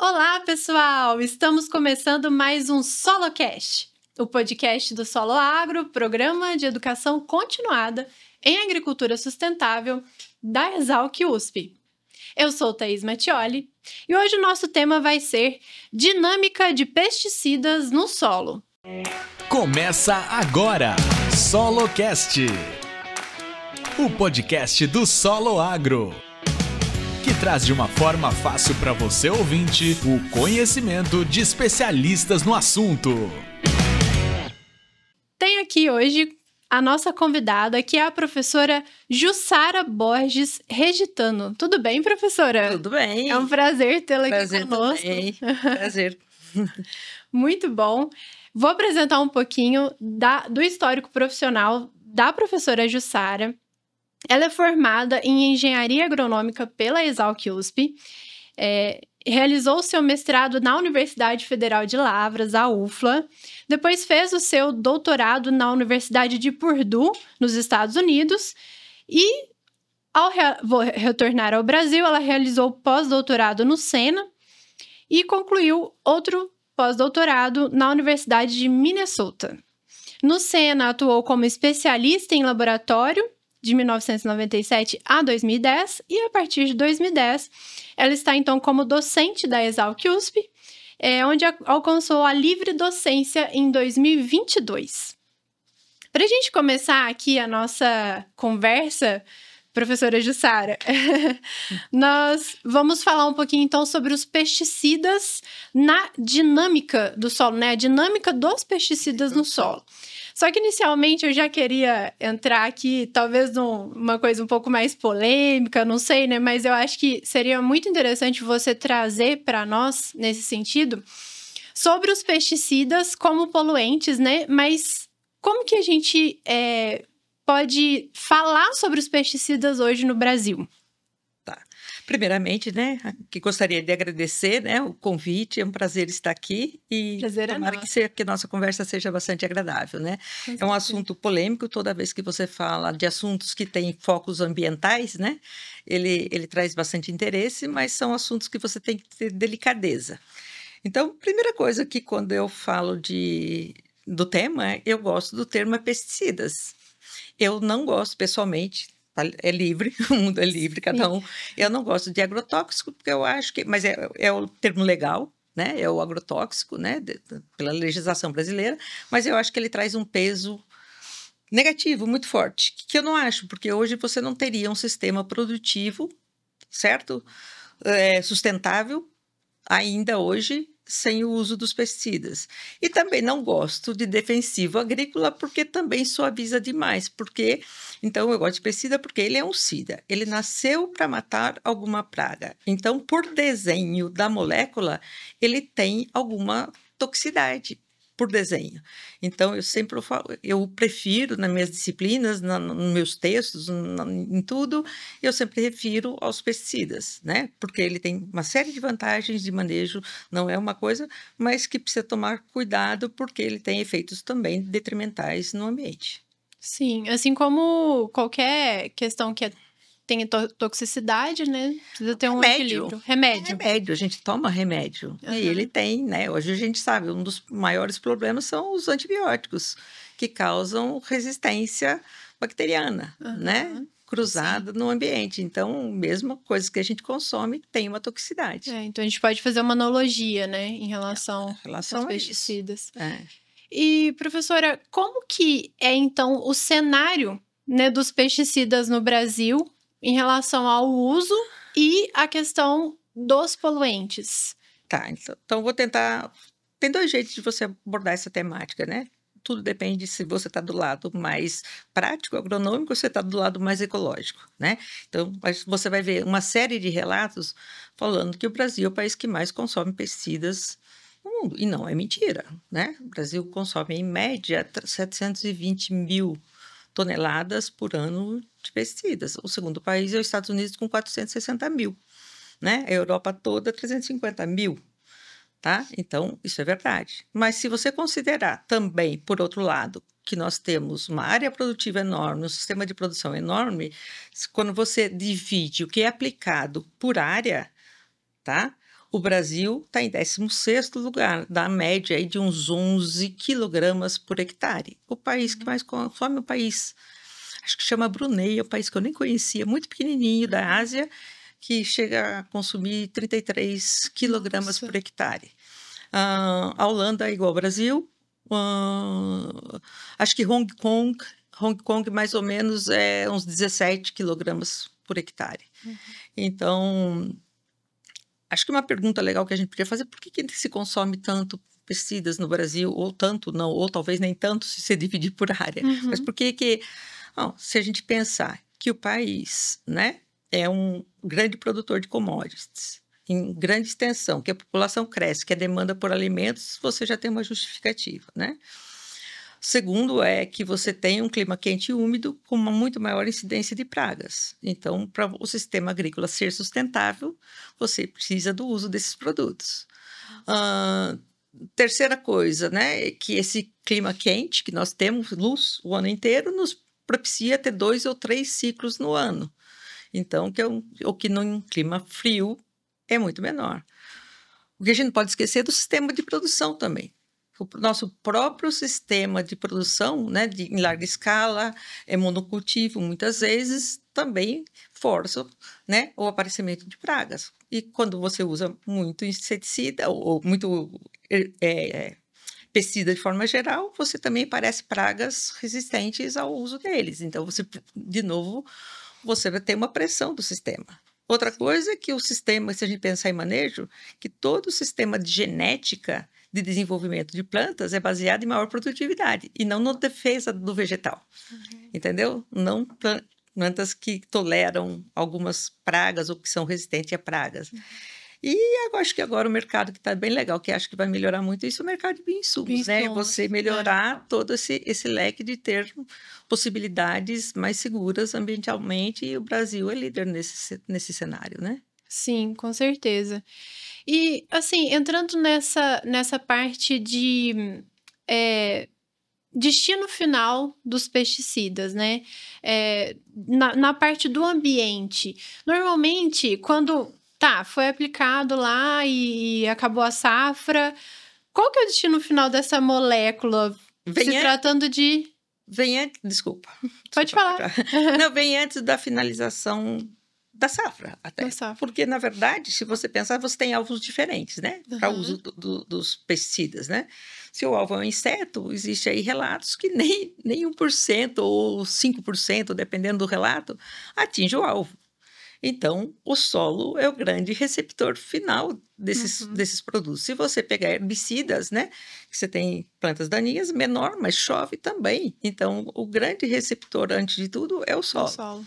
Olá, pessoal! Estamos começando mais um SoloCast, o podcast do Solo Agro, programa de educação continuada em agricultura sustentável da Exalc USP. Eu sou Thaís Mattioli e hoje o nosso tema vai ser Dinâmica de Pesticidas no Solo. Começa agora, SoloCast, o podcast do Solo Agro que traz de uma forma fácil para você ouvinte o conhecimento de especialistas no assunto. Tem aqui hoje a nossa convidada, que é a professora Jussara Borges Regitano. Tudo bem, professora? Tudo bem. É um prazer tê-la aqui conosco. Também. Prazer. Muito bom. Vou apresentar um pouquinho da, do histórico profissional da professora Jussara. Ela é formada em engenharia agronômica pela Exalc USP, é, realizou seu mestrado na Universidade Federal de Lavras, a UFLA, depois fez o seu doutorado na Universidade de Purdue, nos Estados Unidos, e ao re retornar ao Brasil, ela realizou pós-doutorado no Sena e concluiu outro pós-doutorado na Universidade de Minnesota. No Sena, atuou como especialista em laboratório de 1997 a 2010 e a partir de 2010 ela está então como docente da Exalc USP, é, onde alcançou a livre docência em 2022. Para a gente começar aqui a nossa conversa, professora Jussara, nós vamos falar um pouquinho então sobre os pesticidas na dinâmica do solo, né? A dinâmica dos pesticidas no solo. Só que inicialmente eu já queria entrar aqui, talvez numa coisa um pouco mais polêmica, não sei, né? Mas eu acho que seria muito interessante você trazer para nós, nesse sentido, sobre os pesticidas como poluentes, né? Mas como que a gente é, pode falar sobre os pesticidas hoje no Brasil? primeiramente, né, que gostaria de agradecer, né, o convite, é um prazer estar aqui e prazer é tomara é que, seja, que nossa conversa seja bastante agradável, né? É um assunto polêmico, toda vez que você fala de assuntos que têm focos ambientais, né, ele, ele traz bastante interesse, mas são assuntos que você tem que ter delicadeza. Então, primeira coisa que quando eu falo de, do tema, é, eu gosto do termo pesticidas. Eu não gosto pessoalmente Tá, é livre, o mundo é livre, cada um. Eu não gosto de agrotóxico, porque eu acho que. Mas é, é o termo legal, né? É o agrotóxico, né? De, de, pela legislação brasileira, mas eu acho que ele traz um peso negativo muito forte, que, que eu não acho, porque hoje você não teria um sistema produtivo, certo? É, sustentável ainda hoje sem o uso dos pesticidas. E também não gosto de defensivo agrícola porque também suaviza demais, porque então eu gosto de pesticida porque ele é um sida. Ele nasceu para matar alguma praga. Então, por desenho da molécula, ele tem alguma toxicidade por desenho. Então, eu sempre falo, eu prefiro nas minhas disciplinas, na, nos meus textos, na, em tudo, eu sempre refiro aos pesticidas, né? Porque ele tem uma série de vantagens de manejo, não é uma coisa, mas que precisa tomar cuidado porque ele tem efeitos também detrimentais no ambiente. Sim, assim como qualquer questão que é tem to toxicidade, né? Precisa ter um remédio. equilíbrio. Remédio. É remédio, a gente toma remédio. Uhum. E ele tem, né? Hoje a gente sabe, um dos maiores problemas são os antibióticos, que causam resistência bacteriana, uhum. né? cruzada Sim. no ambiente. Então, mesmo coisas que a gente consome tem uma toxicidade. É, então a gente pode fazer uma analogia, né, em relação, é, relação aos pesticidas. É. E professora, como que é então o cenário né, dos pesticidas no Brasil em relação ao uso e a questão dos poluentes. Tá, então, então vou tentar. Tem dois jeitos de você abordar essa temática, né? Tudo depende se você está do lado mais prático, agronômico, ou se está do lado mais ecológico, né? Então, você vai ver uma série de relatos falando que o Brasil é o país que mais consome pesticidas no mundo. E não é mentira, né? O Brasil consome, em média, 720 mil toneladas por ano de pesticidas. O segundo país é os Estados Unidos com 460 mil, né? A Europa toda 350 mil, tá? Então isso é verdade. Mas se você considerar também, por outro lado, que nós temos uma área produtiva enorme, um sistema de produção enorme, quando você divide o que é aplicado por área, tá? O Brasil está em 16º lugar, da média de uns 11 quilogramas por hectare. O país que uhum. mais consome é o país, acho que chama Brunei, é um país que eu nem conhecia, muito pequenininho da uhum. Ásia, que chega a consumir 33 quilogramas por hectare. Uh, a Holanda é igual ao Brasil. Uh, acho que Hong Kong, Hong Kong mais ou menos é uns 17 quilogramas por hectare. Uhum. Então, acho que uma pergunta legal que a gente podia fazer, por que, que se consome tanto pesticidas no Brasil, ou tanto não, ou talvez nem tanto se você dividir por área. Uhum. Mas por que que... Bom, se a gente pensar que o país, né, é um grande produtor de commodities, em grande extensão, que a população cresce, que a demanda por alimentos, você já tem uma justificativa, né? Segundo é que você tem um clima quente e úmido com uma muito maior incidência de pragas. Então, para o sistema agrícola ser sustentável, você precisa do uso desses produtos. Uh, terceira coisa, né, é que esse clima quente que nós temos, luz o ano inteiro, nos propicia ter dois ou três ciclos no ano. Então, que é um, o que num clima frio é muito menor. O que a gente não pode esquecer é do sistema de produção também o nosso próprio sistema de produção, né, de, em larga escala, é monocultivo muitas vezes, também força né, o aparecimento de pragas. E quando você usa muito inseticida ou, ou muito é, é pesticida de forma geral, você também parece pragas resistentes ao uso deles. Então, você, de novo, você vai ter uma pressão do sistema. Outra coisa é que o sistema, se a gente pensar em manejo, que todo o sistema de genética de desenvolvimento de plantas é baseado em maior produtividade e não na defesa do vegetal, uhum. entendeu? Não plantas que toleram algumas pragas ou que são resistentes a pragas. Uhum. E eu acho que agora o mercado que está bem legal, que acho que vai melhorar muito isso, é o mercado de bioinsumos, bioinsumos né? Você é. melhorar é. todo esse, esse leque de ter possibilidades mais seguras ambientalmente e o Brasil é líder nesse, nesse cenário, né? Sim, com certeza. E, assim, entrando nessa, nessa parte de. É, destino final dos pesticidas, né? É, na, na parte do ambiente. Normalmente, quando. Tá, foi aplicado lá e acabou a safra. Qual que é o destino final dessa molécula? se tratando de. Vem antes. Desculpa. Pode desculpa. falar. Tá. Não, vem antes da finalização da safra até. Da safra. Porque, na verdade, se você pensar, você tem alvos diferentes, né? Uhum. Para uso do, do, dos pesticidas, né? Se o alvo é um inseto, existe aí relatos que nem, nem 1% ou 5%, dependendo do relato, atinge o alvo. Então, o solo é o grande receptor final desses, uhum. desses produtos. Se você pegar herbicidas, né? Você tem plantas daninhas menor, mas chove também. Então, o grande receptor, antes de tudo, é o solo. É o solo.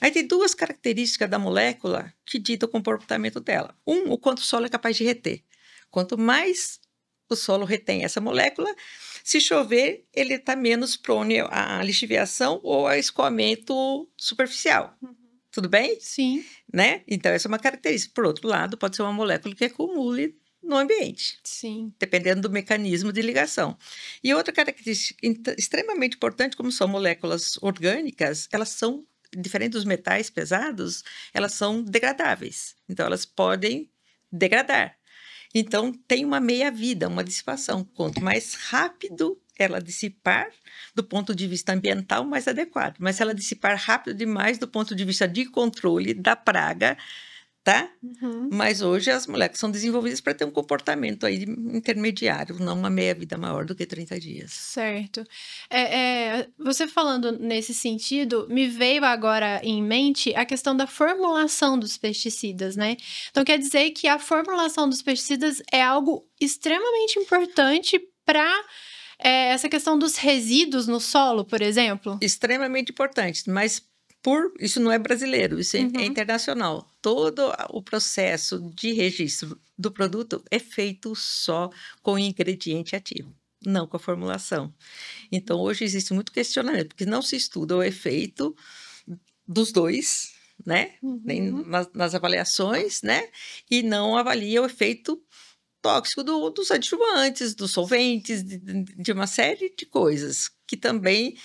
Aí tem duas características da molécula que ditam o comportamento dela. Um, o quanto o solo é capaz de reter. Quanto mais o solo retém essa molécula, se chover, ele está menos prone à lixiviação ou a escoamento superficial. Uhum. Tudo bem? Sim. Né? Então, essa é uma característica. Por outro lado, pode ser uma molécula que acumule no ambiente. Sim. Dependendo do mecanismo de ligação. E outra característica extremamente importante, como são moléculas orgânicas, elas são diferente dos metais pesados, elas são degradáveis. Então, elas podem degradar. Então, tem uma meia-vida, uma dissipação. Quanto mais rápido ela dissipar, do ponto de vista ambiental, mais adequado. Mas se ela dissipar rápido demais, do ponto de vista de controle da praga, tá? Uhum. Mas hoje as moléculas são desenvolvidas para ter um comportamento aí intermediário, não uma meia-vida maior do que 30 dias. Certo. É, é, você falando nesse sentido, me veio agora em mente a questão da formulação dos pesticidas, né? Então quer dizer que a formulação dos pesticidas é algo extremamente importante para é, essa questão dos resíduos no solo, por exemplo? Extremamente importante, mas por isso não é brasileiro, isso é uhum. é internacional. Todo o processo de registro do produto é feito só com ingrediente ativo, não com a formulação. Então hoje existe muito questionamento, porque não se estuda o efeito dos dois, né? Uhum. Nem nas, nas, avaliações, né? E não avalia o efeito tóxico do, dos adjuvantes, dos solventes, de, de uma série de coisas que também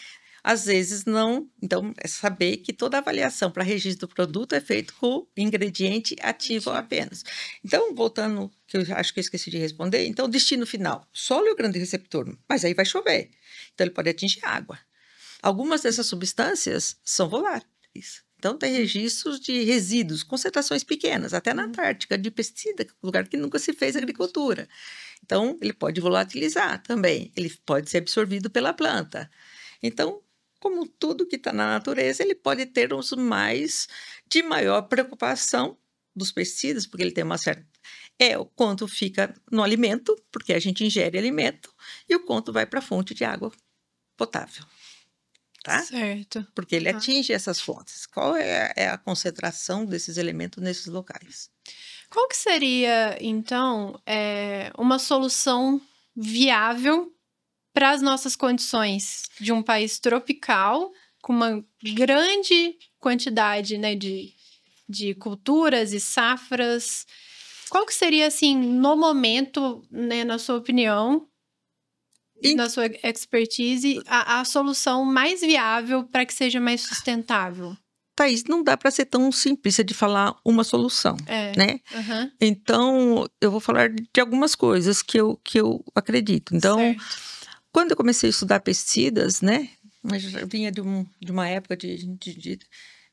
às vezes não. Então, é saber que toda avaliação para registro do produto é feito com ingrediente ativo apenas. Então, voltando, que eu acho que eu esqueci de responder, então, destino final, solo é o grande receptor, mas aí vai chover. Então, ele pode atingir água. Algumas dessas substâncias são voláteis. Então, tem registros de resíduos, concentrações pequenas, até na uhum. Antártica, de pesticida, é lugar que nunca se fez agricultura. Então, ele pode volatilizar também, ele pode ser absorvido pela planta. Então, como tudo que está na natureza, ele pode ter os mais de maior preocupação dos pesticidas, porque ele tem uma certa. É o quanto fica no alimento, porque a gente ingere alimento, e o quanto vai para a fonte de água potável. Tá? Certo. Porque ele tá. atinge essas fontes. Qual é, é a concentração desses elementos nesses locais? Qual que seria, então, é, uma solução viável para as nossas condições de um país tropical, com uma grande quantidade né, de, de culturas e safras. Qual que seria, assim, no momento, né, na sua opinião, e... na sua expertise, a, a solução mais viável para que seja mais sustentável? Thaís, não dá para ser tão simplista de falar uma solução, é, né? Uhum. Então, eu vou falar de algumas coisas que eu, que eu acredito. Então, certo quando eu comecei a estudar pesticidas, né? Mas vinha de, um, de, uma época de, de, de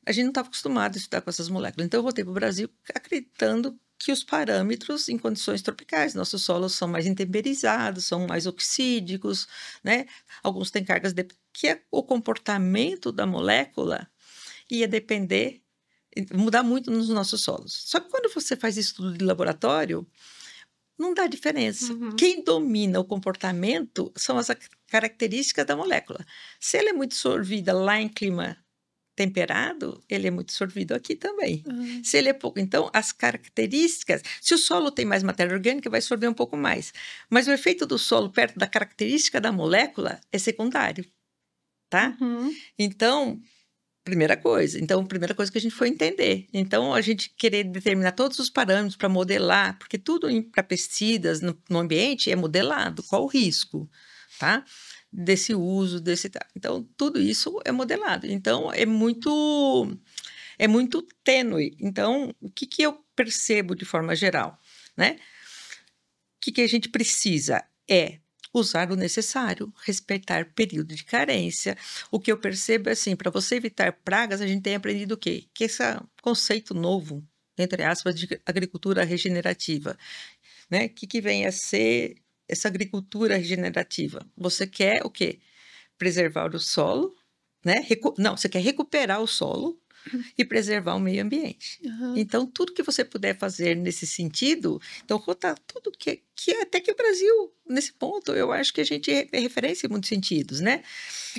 a gente não estava acostumado a estudar com essas moléculas. Então eu voltei para o Brasil acreditando que os parâmetros em condições tropicais, nossos solos são mais intemperizados, são mais oxídicos, né? Alguns têm cargas de... que é o comportamento da molécula ia depender mudar muito nos nossos solos. Só que quando você faz estudo de laboratório, não dá diferença. Uhum. Quem domina o comportamento são as características da molécula. Se ela é muito sorvida lá em clima temperado, ele é muito sorvido aqui também. Uhum. Se ele é pouco, então as características, se o solo tem mais matéria orgânica, vai sorver um pouco mais. Mas o efeito do solo perto da característica da molécula é secundário, tá? Uhum. Então, Primeira coisa. Então, primeira coisa que a gente foi entender. Então, a gente querer determinar todos os parâmetros para modelar, porque tudo para pesticidas no, no, ambiente é modelado. Qual o risco, tá? Desse uso, desse. Então, tudo isso é modelado. Então, é muito. É muito tênue. Então, o que, que eu percebo de forma geral, né? O que, que a gente precisa é usar o necessário, respeitar período de carência. O que eu percebo é assim, para você evitar pragas, a gente tem aprendido o quê? Que esse conceito novo, entre aspas, de agricultura regenerativa, né? Que que vem a ser essa agricultura regenerativa? Você quer o quê? Preservar o solo, né? Recu não, você quer recuperar o solo e preservar o meio ambiente. Uhum. Então, tudo que você puder fazer nesse sentido, então, rotar tudo que, é, que é, até que o Brasil, nesse ponto, eu acho que a gente é referência em muitos sentidos, né?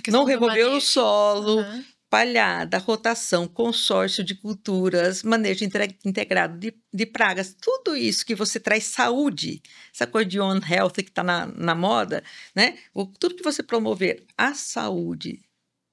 Não remover o solo, uhum. palhada, rotação, consórcio de culturas, manejo integrado de, de pragas, tudo isso que você traz saúde, essa coisa de on health que está na, na moda, né? O, tudo que você promover a saúde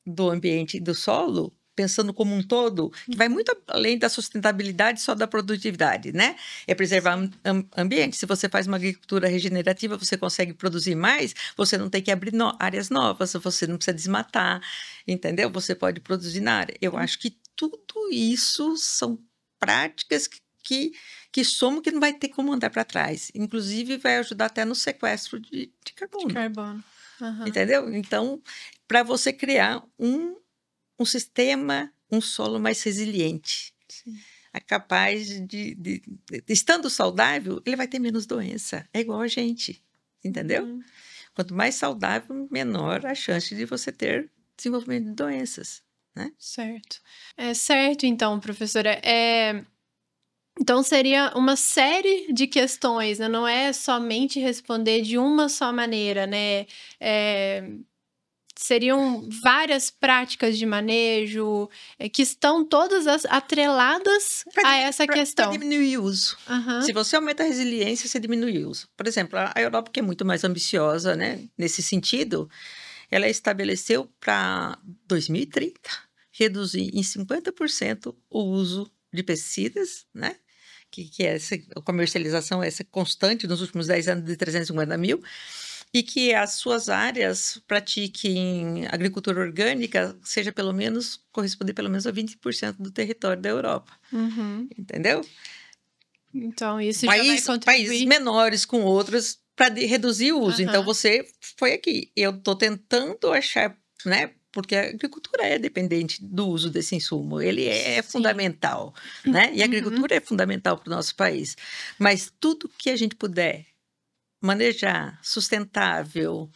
do ambiente e do solo, pensando como um todo, que vai muito além da sustentabilidade só da produtividade, né? É preservar o ambiente. Se você faz uma agricultura regenerativa, você consegue produzir mais, você não tem que abrir no áreas novas, você não precisa desmatar, entendeu? Você pode produzir na área. Eu acho que tudo isso são práticas que que, que que não vai ter como andar para trás. Inclusive, vai ajudar até no sequestro de, de carbono. De carbono. Uhum. Entendeu? Então, para você criar um, um sistema, um solo mais resiliente. Sim. É capaz de, de, de, Estando saudável, ele vai ter menos doença. É igual a gente, entendeu? Uhum. Quanto mais saudável, menor a chance de você ter desenvolvimento de doenças, né? Certo. É certo, então, professora. É... Então seria uma série de questões, né? não é somente responder de uma só maneira, né? É seriam várias práticas de manejo é, que estão todas as, atreladas pra, a essa pra, questão. Para diminuir o uso. Uhum. Se você aumenta a resiliência, você diminui o uso. Por exemplo, a Europa, que é muito mais ambiciosa né, nesse sentido, ela estabeleceu para 2030 reduzir em 50% o uso de pesticidas, né? Que, que é essa a comercialização, é essa constante nos últimos 10 anos de 350 mil e que as suas áreas pratiquem agricultura orgânica, seja pelo menos corresponder pelo menos a 20% do território da Europa. Uhum. Entendeu? Então, isso país, já vai Países menores com outros para reduzir o uso. Uhum. Então, você foi aqui. Eu estou tentando achar, né? Porque a agricultura é dependente do uso desse insumo. Ele é Sim. fundamental, né? E a uhum. agricultura uhum. é fundamental para o nosso país. Mas tudo que a gente puder manejar sustentável,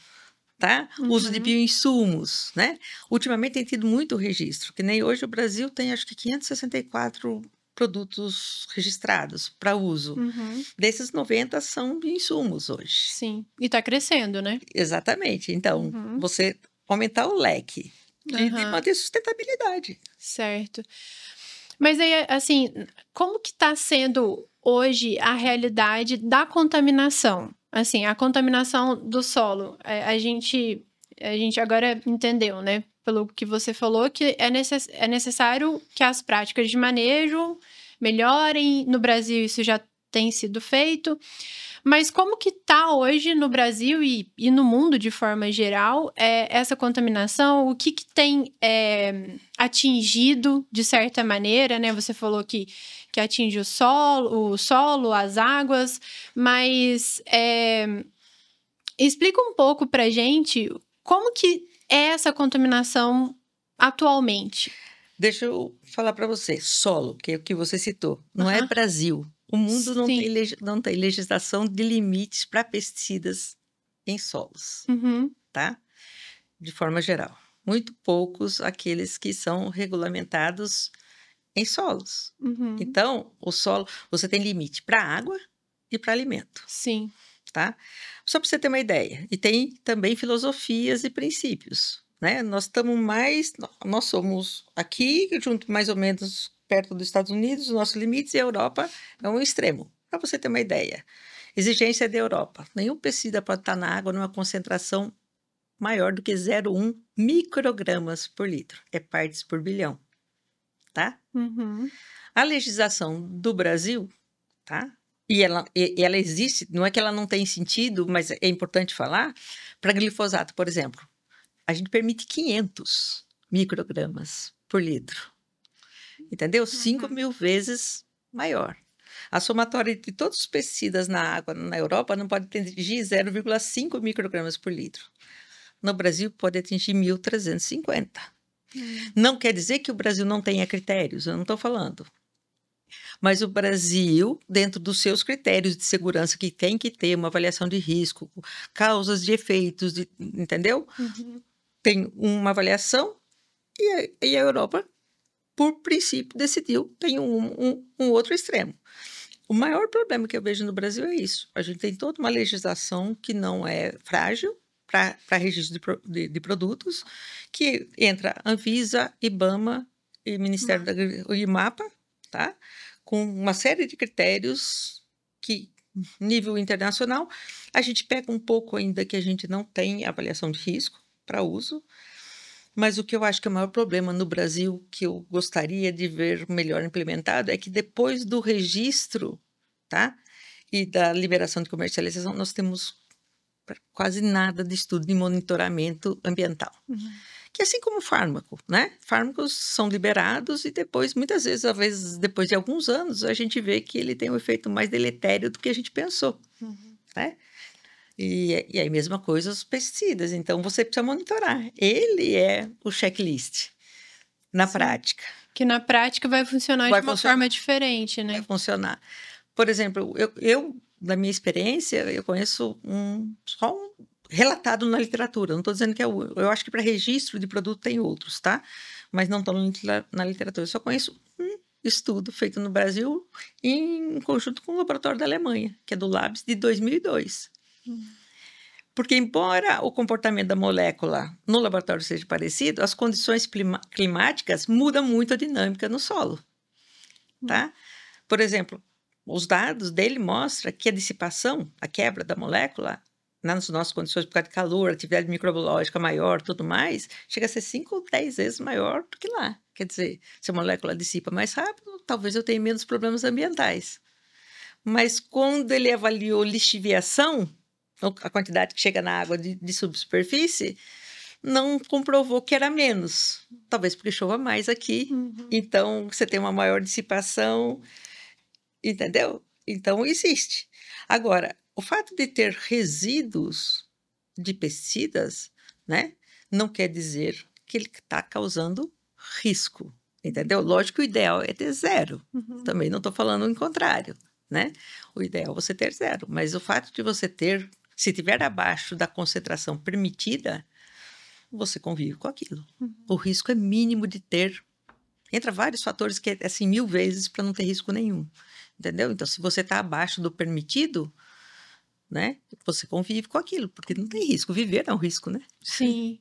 tá? Uhum. Uso de uhum. bioinsumos, né? Ultimamente tem tido muito registro, que nem hoje o Brasil tem acho que 564 produtos registrados para uso. Uhum. Desses 90 são bioinsumos hoje. Sim. E está crescendo, né? Exatamente. Então, uhum. você aumentar o leque de, manter sustentabilidade. Certo. Mas aí, assim, como que está sendo hoje a realidade da contaminação? Assim, a contaminação do solo, a, é, a gente a gente agora entendeu, né, pelo que você falou, que é, necess, é necessário que as práticas de manejo melhorem. No Brasil, isso já tem sido feito. Mas como que está hoje no Brasil e, e, no mundo de forma geral é, essa contaminação? O que, que tem é, atingido de certa maneira, né? Você falou que, que atinge o solo, o solo, as águas, mas é, explica um pouco para gente como que é essa contaminação atualmente. Deixa eu falar para você, solo, que é o que você citou, não uhum. é Brasil, o mundo não tem, não tem, legislação de limites para pesticidas em solos, uhum. tá? De forma geral. Muito poucos aqueles que são regulamentados em solos. Uhum. Então, o solo, você tem limite para água e para alimento. Sim. Tá? Só para você ter uma ideia. E tem também filosofias e princípios. Né? Nós estamos mais, nós somos aqui junto mais ou menos perto dos Estados Unidos, nossos limites, e a Europa é um extremo, para você ter uma ideia. Exigência é da Europa: nenhum pesticida pode estar na água numa concentração maior do que 0,1 microgramas por litro, é partes por bilhão. Tá? Uhum. A legislação do Brasil, tá? E ela, e ela existe, não é que ela não tem sentido, mas é importante falar. Para glifosato, por exemplo, a gente permite 500 microgramas por litro entendeu? 5 uhum. mil vezes maior. A somatória de todos os pesticidas na água na Europa não pode atingir 0,5 microgramas por litro. No Brasil, pode atingir 1.350. Uhum. Não quer dizer que o Brasil não tenha critérios, eu não estou falando. Mas o Brasil, dentro dos seus critérios de segurança, que tem que ter uma avaliação de risco, causas de efeitos, de, entendeu? Uhum. Tem uma avaliação e a, e a Europa por princípio, decidiu, tem um, um, um outro extremo. O maior problema que eu vejo no Brasil é isso. A gente tem toda uma legislação que não é frágil, para registro de, de, de, produtos, que entra Anvisa, IBAMA e Ministério uhum. da tá? com uma série de critérios que, nível internacional, a gente pega um pouco ainda que a gente não tem avaliação de risco para uso, mas o que eu acho que é o maior problema no Brasil, que eu gostaria de ver melhor implementado, é que depois do registro tá, e da liberação de comercialização, nós temos quase nada de estudo de monitoramento ambiental. Uhum. Que é assim como fármaco, né? Fármacos são liberados e depois, muitas vezes, às vezes depois de alguns anos, a gente vê que ele tem um efeito mais deletério do que a gente pensou, uhum. né? E, e aí, mesma coisa os pesticidas. Então, você precisa monitorar. Ele é o checklist na Sim. prática. Que na prática vai funcionar vai de uma funcionar. forma diferente, né? Vai funcionar. Por exemplo, eu, eu, na minha experiência, eu conheço um, só um relatado na literatura. Não estou dizendo que é o. Eu acho que para registro de produto tem outros, tá? Mas não estão na literatura. Eu só conheço um estudo feito no Brasil em conjunto com o laboratório da Alemanha, que é do Labs, de 2002. Porque, embora o comportamento da molécula no laboratório seja parecido, as condições climáticas mudam muito a dinâmica no solo. Tá? Por exemplo, os dados dele mostram que a dissipação, a quebra da molécula, nas nossas condições por causa de calor, atividade microbiológica maior, tudo mais, chega a ser 5 ou 10 vezes maior do que lá. Quer dizer, se a molécula dissipa mais rápido, talvez eu tenha menos problemas ambientais. Mas quando ele avaliou lixiviação, então, a quantidade que chega na água de, de subsuperfície, não comprovou que era menos. Talvez porque chova mais aqui, uhum. então você tem uma maior dissipação, entendeu? Então existe. Agora, o fato de ter resíduos de pesticidas, né, não quer dizer que ele está causando risco, entendeu? Lógico que o ideal é ter zero. Uhum. Também não estou falando o contrário, né? O ideal é você ter zero, mas o fato de você ter se tiver abaixo da concentração permitida, você convive com aquilo. Uhum. O risco é mínimo de ter. Entra vários fatores que é assim mil vezes para não ter risco nenhum. Entendeu? Então, se você está abaixo do permitido, né? Você convive com aquilo, porque não tem risco. Viver é um risco, né? Sim.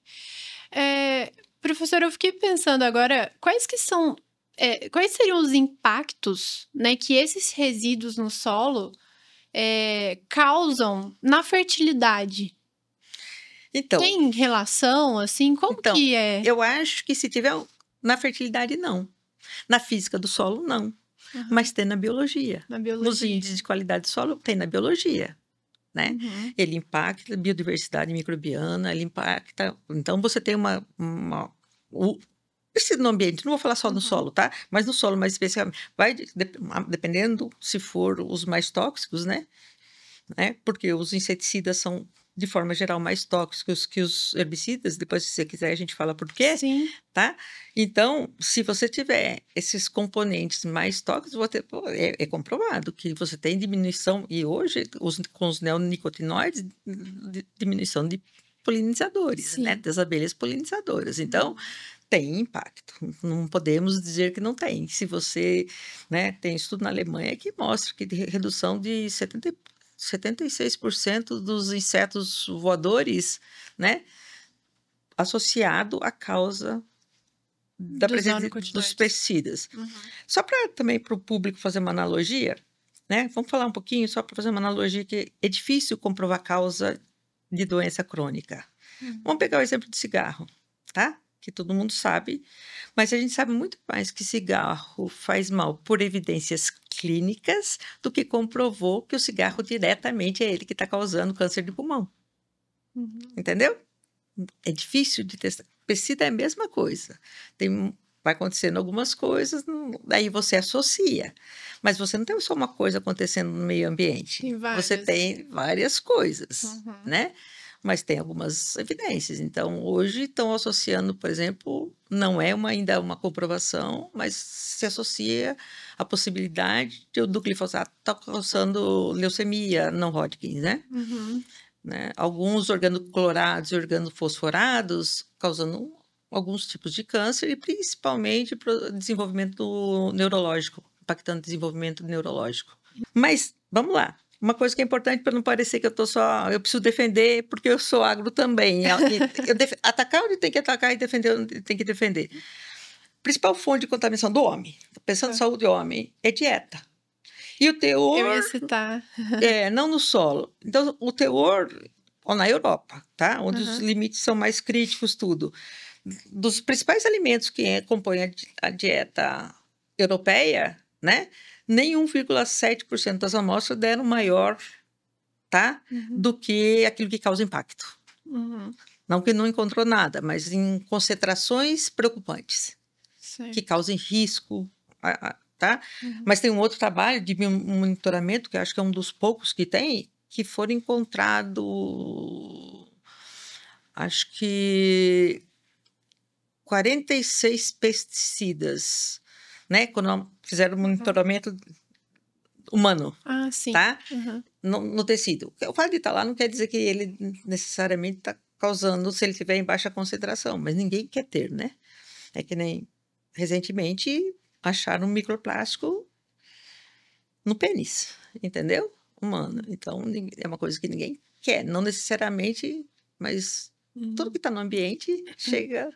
É, professor, eu fiquei pensando agora, quais que são, é, quais seriam os impactos, né, que esses resíduos no solo é, causam na fertilidade. Então, Tem relação, assim? Como então, que é? Eu acho que se tiver na fertilidade, não. Na física do solo, não. Uhum. Mas tem na biologia. na biologia. Nos índices de qualidade do solo, tem na biologia. Né? Uhum. Ele impacta a biodiversidade microbiana, ele impacta. Então, você tem uma, uma o, Preciso no ambiente, não vou falar só no uhum. solo, tá? Mas no solo mais especificamente. Vai de, dependendo se for os mais tóxicos, né? né? Porque os inseticidas são de forma geral mais tóxicos que os herbicidas, depois se você quiser a gente fala por quê, Sim. tá? Então, se você tiver esses componentes mais tóxicos, ter, é, é, comprovado que você tem diminuição e hoje os, com os neonicotinoides diminuição de polinizadores, né? Sim. né? Das abelhas polinizadoras. Então, uhum tem impacto. Não podemos dizer que não tem. Se você né, tem estudo na Alemanha que mostra que de redução de 70, 76% dos insetos voadores, né, associado à causa da presença dos pesticidas. Uhum. Só para também para o público fazer uma analogia, né? Vamos falar um pouquinho só para fazer uma analogia que é difícil comprovar causa de doença crônica. Uhum. Vamos pegar o exemplo de cigarro, tá? que todo mundo sabe, mas a gente sabe muito mais que cigarro faz mal por evidências clínicas do que comprovou que o cigarro diretamente é ele que está causando câncer de pulmão. Uhum. Entendeu? É difícil de testar. Pesticida é a mesma coisa. Tem, vai acontecendo algumas coisas, aí daí você associa. Mas você não tem só uma coisa acontecendo no meio ambiente. Você tem várias coisas, uhum. né? mas tem algumas evidências. Então, hoje estão associando, por exemplo, não é uma, ainda uma comprovação, mas se associa à possibilidade de, do glifosato estar tá causando leucemia, não Hodgkin, né? Uhum. né? Alguns organoclorados e organofosforados causando alguns tipos de câncer e principalmente o desenvolvimento neurológico, impactando o desenvolvimento neurológico. Mas vamos lá, uma coisa que é importante para não parecer que eu estou só. Eu preciso defender porque eu sou agro também. Def... atacar onde tem que atacar e defender onde tem que defender. Principal fonte de contaminação do homem, pensando é. em tá. saúde do homem, é dieta. E o teor. Eu ia citar. é, não no solo. Então, o teor, ou na Europa, tá? Onde uhum. os limites são mais críticos, tudo. Dos principais alimentos que compõem a dieta europeia, né? nem 1,7% das amostras deram maior, tá? Uhum. Do que aquilo que causa impacto. Uhum. Não que não encontrou nada, mas em concentrações preocupantes, Sim. que causem risco, tá? Uhum. Mas tem um outro trabalho de monitoramento, que acho que é um dos poucos que tem, que foram encontrado, acho que 46 pesticidas né? Quando fizeram o monitoramento humano, ah, sim. tá? Uhum. No, no, tecido. O fato de estar lá não quer dizer que ele necessariamente está causando se ele estiver em baixa concentração, mas ninguém quer ter, né? É que nem recentemente acharam um microplástico no pênis, entendeu? Humano. Então é uma coisa que ninguém quer, não necessariamente, mas uhum. tudo que está no ambiente uhum. chega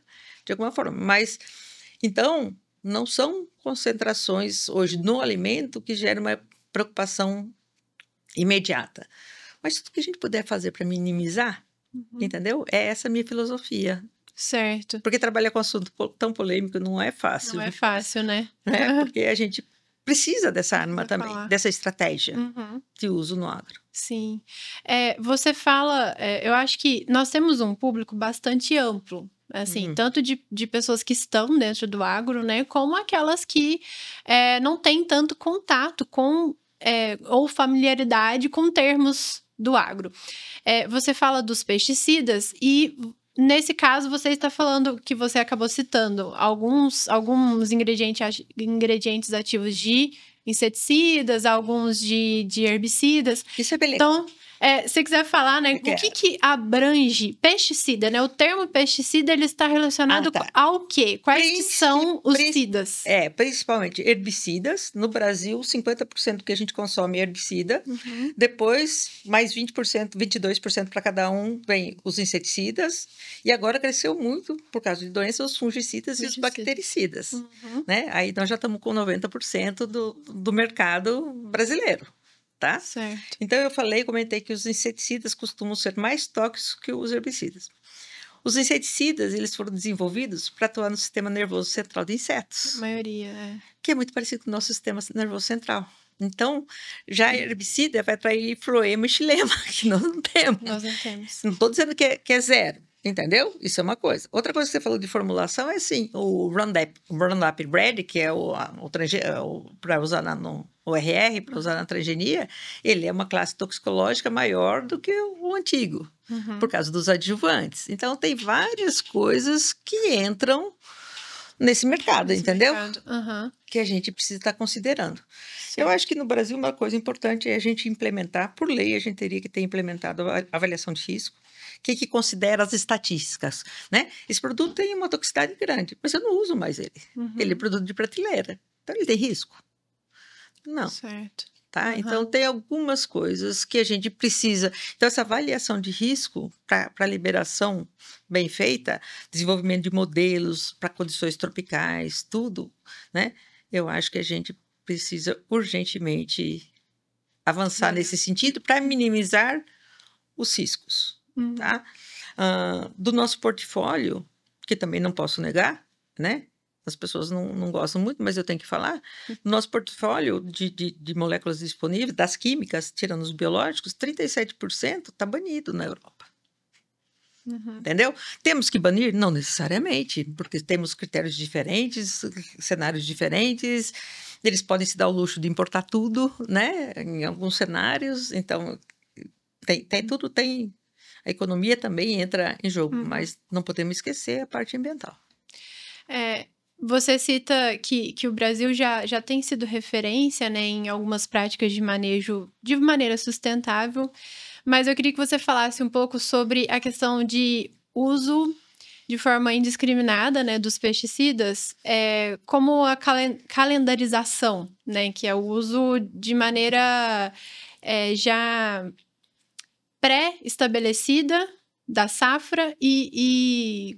de alguma forma. Mas então não são concentrações hoje no alimento que geram uma preocupação imediata. Mas tudo que a gente puder fazer para minimizar, uhum. entendeu? É essa minha filosofia. Certo. Porque trabalhar com assunto tão polêmico não é fácil. Não é né? fácil, né? né? Porque a gente precisa dessa arma também, falar. dessa estratégia uhum. de uso no agro. Sim. É, você fala, é, eu acho que nós temos um público bastante amplo assim, uhum. tanto de, de pessoas que estão dentro do agro, né, como aquelas que é, não têm tanto contato com é, ou familiaridade com termos do agro. É, você fala dos pesticidas e Nesse caso, você está falando que você acabou citando alguns, alguns ingredientes, ingredientes ativos de inseticidas, alguns de, de herbicidas. Isso é beleza. Então, é, se quiser falar, né, o que, que abrange pesticida, né? O termo pesticida, ele está relacionado ah, tá. ao quê? Quais Princi são os cidas? É, principalmente herbicidas. No Brasil, 50% do que a gente consome é herbicida. Uhum. Depois, mais 20%, 22% para cada um vem os inseticidas. E agora cresceu muito, por causa de doenças, os fungicidas, e os bactericidas. Uhum. Né? Aí nós já estamos com 90% do, do mercado brasileiro tá? Certo. Então eu falei, comentei que os inseticidas costumam ser mais tóxicos que os herbicidas. Os inseticidas, eles foram desenvolvidos para atuar no sistema nervoso central de insetos. A maioria, é. Que é muito parecido com o nosso sistema nervoso central. Então, já hum. herbicida vai atrair floema e xilema, que nós não temos. Nós não temos. Não estou dizendo que é, que é zero, Entendeu? Isso é uma coisa. Outra coisa que você falou de formulação é sim, o Roundup, o Roundup Ready, que é o, o é para usar na, no ORR, para usar na transgenia, ele é uma classe toxicológica maior do que o antigo, uhum. por causa dos adjuvantes. Então, tem várias coisas que entram nesse mercado, nesse entendeu? Mercado. Uhum. Que a gente precisa estar tá considerando. Sim. Eu acho que no Brasil uma coisa importante é a gente implementar, por lei, a gente teria que ter implementado a avaliação de risco que, que considera as estatísticas, né? Esse produto tem uma toxicidade grande, mas eu não uso mais ele. Uhum. Ele é produto de prateleira, então ele tem risco. Não. Certo. Tá? Uhum. Então, tem algumas coisas que a gente precisa. Então, essa avaliação de risco para liberação bem feita, desenvolvimento de modelos para condições tropicais, tudo, né? Eu acho que a gente precisa urgentemente avançar uhum. nesse sentido para minimizar os riscos tá? Uh, do nosso portfólio, que também não posso negar, né? As pessoas não, não gostam muito, mas eu tenho que falar. Hum. nosso portfólio de, de, de moléculas disponíveis, das químicas, tirando os biológicos, 37% está banido na Europa. Uhum. Entendeu? Temos que banir? Não necessariamente, porque temos critérios diferentes, cenários diferentes. Eles podem se dar o luxo de importar tudo, né? Em alguns cenários. Então, tem, tem tudo, tem, a economia também entra em jogo, uhum. mas não podemos esquecer a parte ambiental. É, você cita que, que o Brasil já, já tem sido referência né, em algumas práticas de manejo de maneira sustentável, mas eu queria que você falasse um pouco sobre a questão de uso de forma indiscriminada né, dos pesticidas, é, como a calen calendarização, né, que é o uso de maneira é, já pré-estabelecida da safra e, e,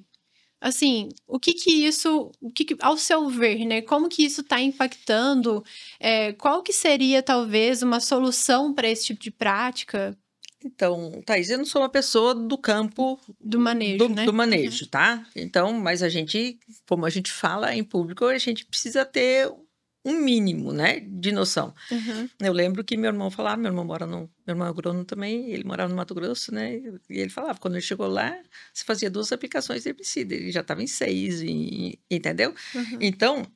assim, o que que isso, o que, que ao seu ver, né, como que isso está impactando, é, qual que seria talvez uma solução para esse tipo de prática? Então, Thaís, eu não sou uma pessoa do campo do manejo, do, né? do manejo, uhum. tá? Então, mas a gente, como a gente fala em público, a gente precisa ter um mínimo, né, de noção. Uhum. Eu lembro que meu irmão falava, meu irmão mora no, meu irmão é agrônomo também, ele morava no Mato Grosso, né, e ele falava, quando ele chegou lá, se fazia duas aplicações de herbicida, ele já estava em seis, em, entendeu? Uhum. Então,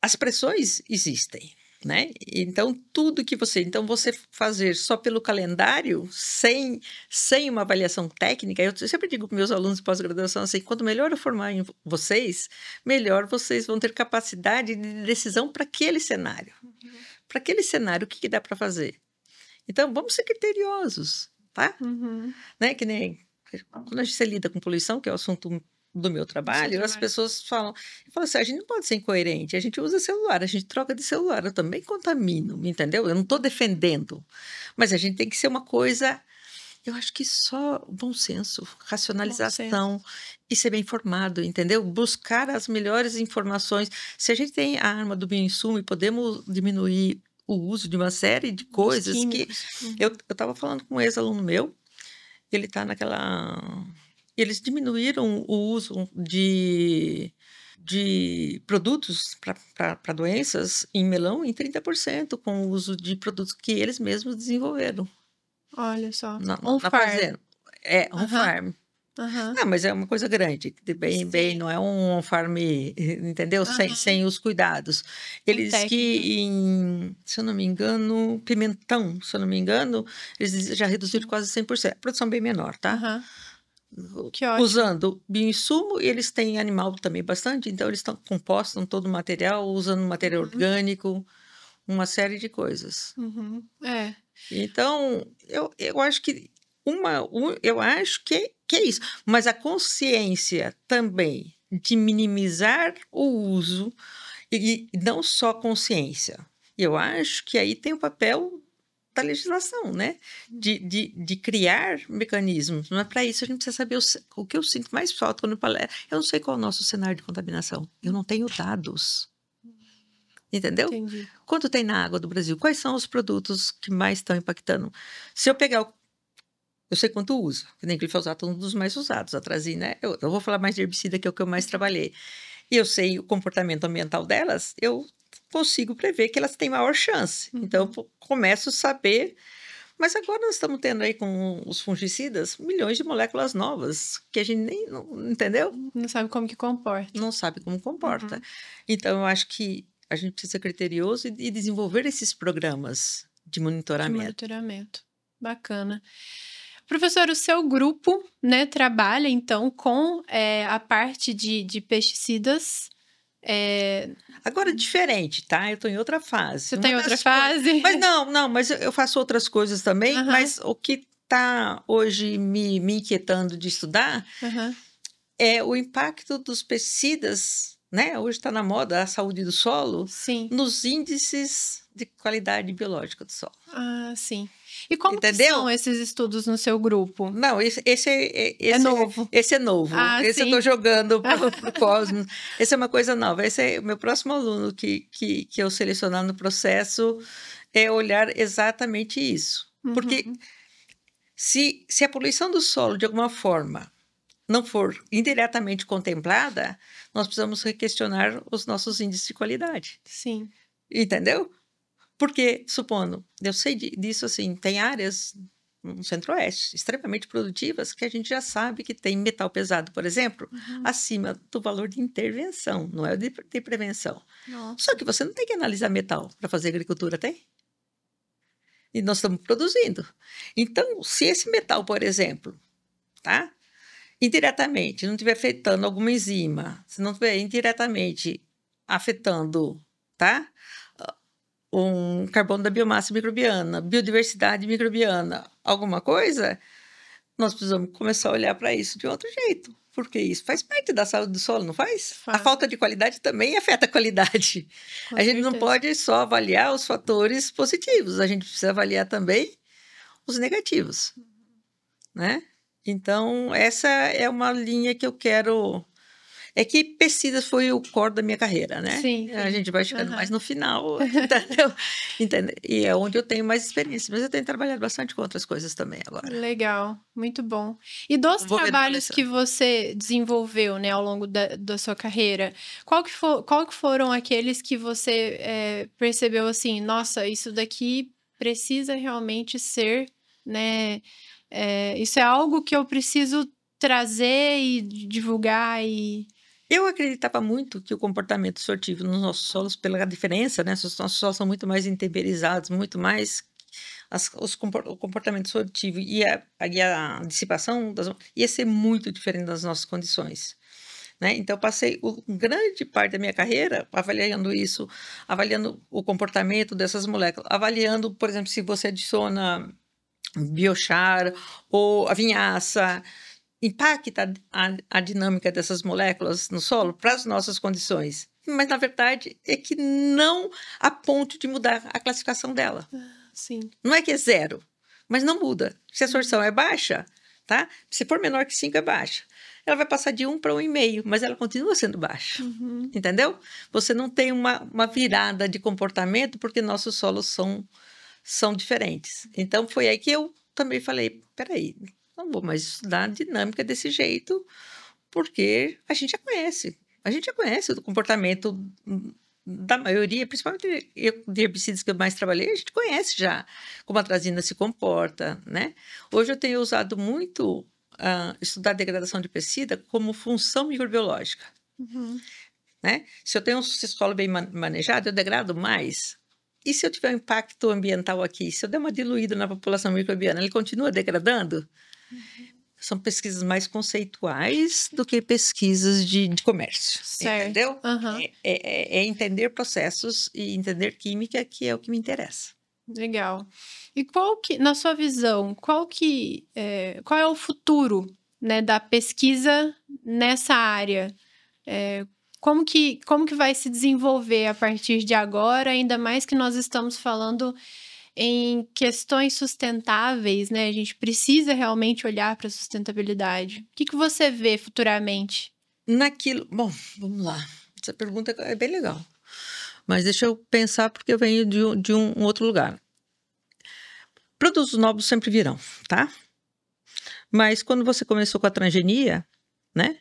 as pressões existem, né? Então tudo que você, então você fazer só pelo calendário, sem sem uma avaliação técnica, eu sempre digo para meus alunos de pós-graduação assim, quanto melhor eu formar em vocês, melhor vocês vão ter capacidade de decisão para aquele cenário. Uhum. Para aquele cenário, o que, que dá para fazer? Então vamos ser criteriosos, tá? Uhum. Né? Que nem quando a gente lida com poluição, que é o assunto do meu trabalho, as pessoas falam, eu falo assim, a gente não pode ser incoerente, a gente usa celular, a gente troca de celular, eu também contamino, entendeu? Eu não estou defendendo, mas a gente tem que ser uma coisa, eu acho que só bom senso, racionalização bom senso. e ser bem informado, entendeu? Buscar as melhores informações. Se a gente tem a arma do bioinsumo e podemos diminuir o uso de uma série de coisas que uhum. eu estava falando com um ex-aluno meu, ele está naquela eles diminuíram o uso de, de produtos para doenças em melão em 30% com o uso de produtos que eles mesmos desenvolveram. Olha só. Na, on na farm. Fazenda. É, on uh -huh. farm. Uhum. Não, ah, mas é uma coisa grande, bem, Sim. bem, não é um farm, entendeu? Uhum. Sem, sem os cuidados. Eles que, em, se eu não me engano, pimentão, se eu não me engano, eles já reduziram quase 100%. A produção bem menor, tá? Uhum usando bioinsumo, eles têm animal também bastante, então eles estão compostam todo o material, usando material uhum. orgânico, uma série de coisas. Uhum. É. Então, eu, eu acho que uma, eu acho que, que é isso. Mas a consciência também de minimizar o uso, e não só consciência. Eu acho que aí tem o papel da legislação, né? Uhum. De, de, de criar mecanismos. Mas para isso a gente precisa saber o, o que eu sinto mais falta quando palestra. Eu não sei qual é o nosso cenário de contaminação. Eu não tenho dados. Hum. Entendeu? Entendi. Quanto tem na água do Brasil? Quais são os produtos que mais estão impactando? Se eu pegar o eu sei quanto uso, que nem glifosato é um dos mais usados, atrazina, né? eu, eu vou falar mais de herbicida, que é o que eu mais trabalhei. E eu sei o comportamento ambiental delas, eu consigo prever que elas têm maior chance. Então, uhum. Então, começo a saber. Mas agora nós estamos tendo aí com os fungicidas milhões de moléculas novas que a gente nem não, entendeu? Não sabe como que comporta. Não sabe como comporta. Uhum. Então eu acho que a gente precisa ser criterioso e, e desenvolver esses programas de monitoramento. De monitoramento. Bacana. Professor, o seu grupo né, trabalha então com é, a parte de, de pesticidas é... Agora, diferente, tá? Eu estou em outra fase. Você tá em outra fase? Mas não, não, mas eu faço outras coisas também, uhum. mas o que está hoje me, me inquietando de estudar uhum. é o impacto dos pesticidas, né? Hoje está na moda a saúde do solo, sim. nos índices de qualidade biológica do solo. Ah, sim. E como Entendeu? são esses estudos no seu grupo? Não, esse, esse, esse é novo. Esse é novo. Ah, esse sim. eu estou jogando para o Cosmos. Esse é uma coisa nova. Esse é o meu próximo aluno que, que, que eu selecionar no processo é olhar exatamente isso. Uhum. Porque se, se a poluição do solo, de alguma forma, não for indiretamente contemplada, nós precisamos questionar os nossos índices de qualidade. Sim. Entendeu? Porque, supondo, eu sei disso assim, tem áreas no centro-oeste extremamente produtivas que a gente já sabe que tem metal pesado, por exemplo, uhum. acima do valor de intervenção, não é de, de prevenção. Nossa. Só que você não tem que analisar metal para fazer agricultura, tem? E nós estamos produzindo. Então, se esse metal, por exemplo, tá? Indiretamente, não estiver afetando alguma enzima, se não estiver indiretamente afetando, tá? um carbono da biomassa microbiana, biodiversidade microbiana, alguma coisa, nós precisamos começar a olhar para isso de outro jeito. Porque isso faz parte da saúde do solo, não faz? faz. A falta de qualidade também afeta a qualidade. Com a certeza. gente não pode só avaliar os fatores positivos, a gente precisa avaliar também os negativos, né? Então, essa é uma linha que eu quero é que pesquisa foi o core da minha carreira, né? Sim. sim. A gente vai chegando uhum. mais no final, entendeu? entendeu? E é onde eu tenho mais experiência. Mas eu tenho trabalhado bastante com outras coisas também agora. Legal, muito bom. E dos Vou trabalhos que você desenvolveu, né, ao longo da, da sua carreira, qual que, for, qual que foram aqueles que você é, percebeu assim, nossa, isso daqui precisa realmente ser, né? É, isso é algo que eu preciso trazer e divulgar e eu acreditava muito que o comportamento sortivo nos nossos solos, pela diferença, né? Os nossos solos são muito mais intemperizados, muito mais as, os comport, o comportamento sortivo e a, e a dissipação das, ia ser muito diferente das nossas condições. Né? Então, eu passei o, grande parte da minha carreira avaliando isso, avaliando o comportamento dessas moléculas, avaliando, por exemplo, se você adiciona biochar ou a vinhaça, impacta a, a dinâmica dessas moléculas no solo para as nossas condições. Mas, na verdade, é que não a ponto de mudar a classificação dela. Ah, sim. Não é que é zero, mas não muda. Se a absorção uhum. é baixa, tá? Se for menor que 5, é baixa. Ela vai passar de 1 um para 1,5, um mas ela continua sendo baixa. Uhum. Entendeu? Você não tem uma, uma virada de comportamento porque nossos solos são, são diferentes. Então, foi aí que eu também falei: peraí, não vou mais estudar a dinâmica desse jeito, porque a gente já conhece. A gente já conhece o comportamento da maioria, principalmente de herbicidas que eu mais trabalhei, a gente conhece já como a trazina se comporta, né? Hoje eu tenho usado muito uh, estudar a degradação de pesticida como função microbiológica, uhum. né? Se eu tenho um solo bem manejado, eu degrado mais. E se eu tiver um impacto ambiental aqui, se eu der uma diluída na população microbiana, ele continua degradando? são pesquisas mais conceituais do que pesquisas de, de comércio. Certo. Entendeu? Uhum. É, é, é, entender processos e entender química que é o que me interessa. Legal. E qual que, na sua visão, qual que é, qual é o futuro né, da pesquisa nessa área? É, como que, como que vai se desenvolver a partir de agora, ainda mais que nós estamos falando em questões sustentáveis, né? A gente precisa realmente olhar para a sustentabilidade. O que, que você vê futuramente? Naquilo. Bom, vamos lá. Essa pergunta é bem legal. Mas deixa eu pensar, porque eu venho de, de um, um outro lugar. Produtos novos sempre virão, tá? Mas quando você começou com a transgenia, né?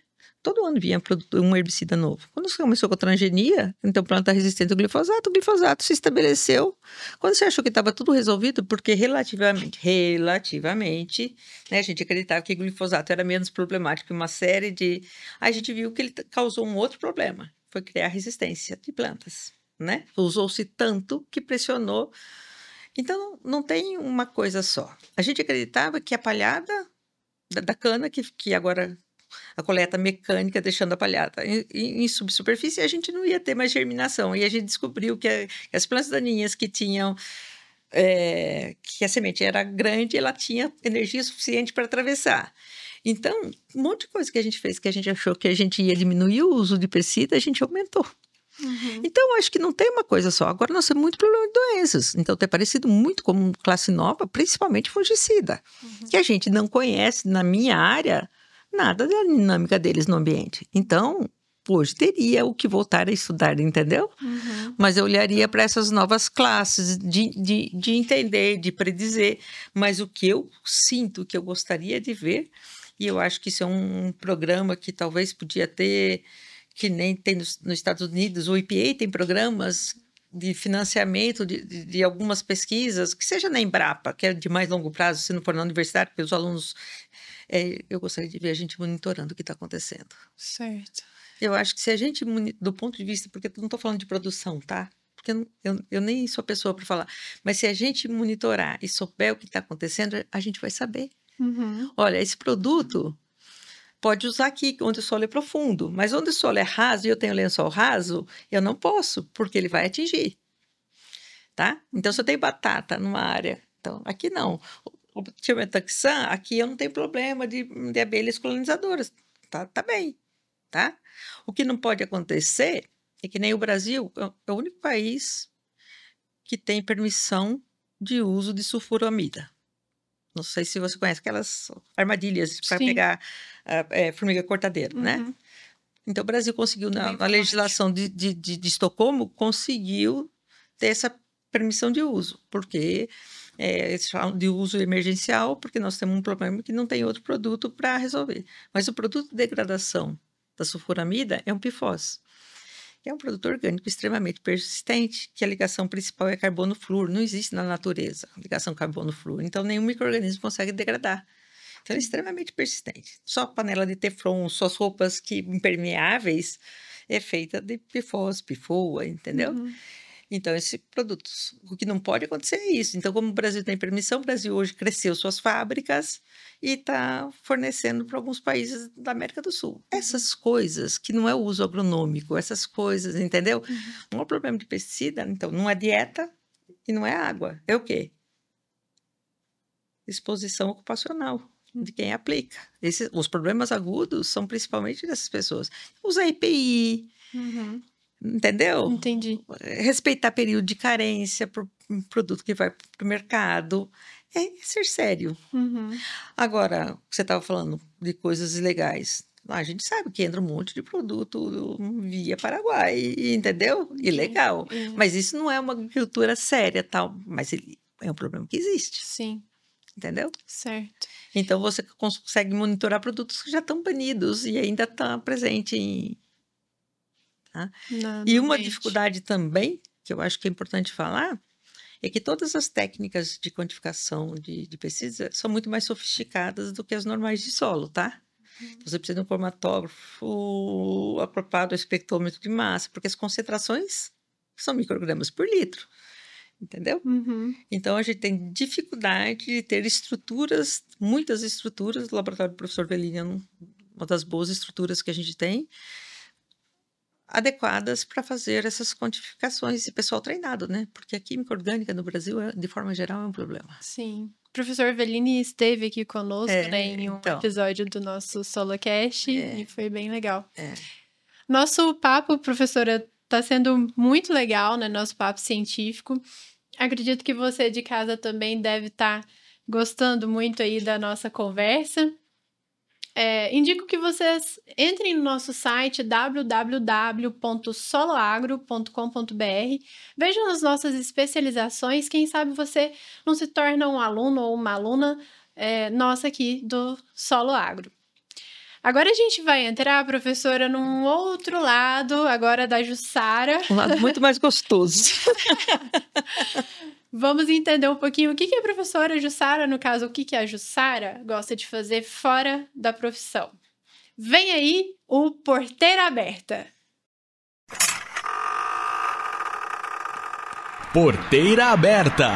todo ano vinha um herbicida novo. Quando você começou com a transgenia, então planta tá resistente ao glifosato, o glifosato se estabeleceu. Quando você achou que estava tudo resolvido, porque relativamente, relativamente, né, a gente acreditava que o glifosato era menos problemático que uma série de... Aí a gente viu que ele causou um outro problema, foi criar resistência de plantas, né? Usou-se tanto que pressionou. Então, não tem uma coisa só. A gente acreditava que a palhada da, da cana, que, que agora a coleta mecânica deixando a palhada em, em subsuperfície, a gente não ia ter mais germinação. E a gente descobriu que, a, que as plantas daninhas que tinham. É, que a semente era grande, ela tinha energia suficiente para atravessar. Então, um monte de coisa que a gente fez que a gente achou que a gente ia diminuir o uso de pesticida, a gente aumentou. Uhum. Então, acho que não tem uma coisa só. Agora, nós temos muito problema de doenças. Então, tem parecido muito uma classe nova, principalmente fungicida, uhum. que a gente não conhece na minha área nada da dinâmica deles no ambiente. Então, hoje teria o que voltar a estudar, entendeu? Uhum. Mas eu olharia para essas novas classes de, de, de, entender, de predizer. Mas o que eu sinto, que eu gostaria de ver, e eu acho que isso é um programa que talvez podia ter, que nem tem nos, nos Estados Unidos, o IPA tem programas de financiamento de, de, de, algumas pesquisas, que seja na Embrapa, que é de mais longo prazo, se não for na universidade, porque os alunos é, eu gostaria de ver a gente monitorando o que está acontecendo. Certo. Eu acho que se a gente, do ponto de vista, porque não estou falando de produção, tá? Porque eu, eu, nem sou a pessoa para falar, mas se a gente monitorar e souber o que está acontecendo, a gente vai saber. Uhum. Olha, esse produto pode usar aqui, onde o solo é profundo, mas onde o solo é raso e eu tenho lençol raso, eu não posso, porque ele vai atingir. Tá? Então, se eu tenho batata numa área, então aqui não o tilmetaxan, aqui eu não tenho problema de, de abelhas colonizadoras, tá, tá bem, tá? O que não pode acontecer é que nem o Brasil é o é único país que tem permissão de uso de sulfuramida. Não sei se você conhece aquelas armadilhas para pegar ah, é, formiga cortadeira, né? uhum. né? Então, o Brasil conseguiu, na, na legislação de, de, de, de Estocolmo, conseguiu ter essa permissão de uso, porque é, eles falam de uso emergencial porque nós temos um problema que não tem outro produto para resolver. Mas o produto de degradação da sulfuramida é um PFOS, que é um produto orgânico extremamente persistente, que a ligação principal é carbono-flúor, não existe na natureza ligação carbono-flúor, então nenhum microorganismo consegue degradar. Então, é extremamente persistente. Só a panela de teflon, suas roupas que, impermeáveis, é feita de PFOS, PFOA, entendeu? Uhum. Então, esses produtos, o que não pode acontecer é isso. Então, como o Brasil tem permissão, o Brasil hoje cresceu suas fábricas e está fornecendo para alguns países da América do Sul. Uhum. Essas coisas que não é o uso agronômico, essas coisas, entendeu? Uhum. O maior problema de pesticida, então, não é dieta e não é água. É o quê? Exposição ocupacional de quem aplica. os problemas agudos são principalmente dessas pessoas. Usa EPI. Uhum. Entendeu? Entendi. Respeitar período de carência para um produto que vai para o mercado. É ser sério. Uhum. Agora, você estava falando de coisas ilegais. A gente sabe que entra um monte de produto via Paraguai, entendeu? Ilegal. Uhum. Mas isso não é uma agricultura séria, tal. Mas é um problema que existe. Sim. Entendeu? Certo. Então você consegue monitorar produtos que já estão banidos e ainda estão tá presente em, Tá? Não, e uma mente. dificuldade também, que eu acho que é importante falar, é que todas as técnicas de quantificação de, de pesquisa são muito mais sofisticadas do que as normais de solo, tá? Uhum. Então, você precisa de um formatógrafo, apropriado ao espectrômetro de massa, porque as concentrações são microgramas por litro, entendeu? Uhum. Então, a gente tem dificuldade de ter estruturas, muitas estruturas, o laboratório do professor Velinha é uma das boas estruturas que a gente tem, adequadas para fazer essas quantificações e pessoal treinado, né? Porque a química orgânica no Brasil, é, de forma geral, é um problema. Sim. O professor Eveline esteve aqui conosco é, né, em um então. episódio do nosso SoloCast é. e foi bem legal. É. Nosso papo, professora, está sendo muito legal, né? Nosso papo científico. Acredito que você de casa também deve estar tá gostando muito aí da nossa conversa. É, indico que vocês entrem no nosso site www.soloagro.com.br, vejam as nossas especializações, quem sabe você não se torna um aluno ou uma aluna é, nossa aqui do Solo Agro. Agora a gente vai entrar, professora, num outro lado, agora da Jussara. Um lado muito mais gostoso. Vamos entender um pouquinho o que, que a professora Jussara, no caso, o que, que a Jussara gosta de fazer fora da profissão. Vem aí o Porteira Aberta. Porteira Aberta.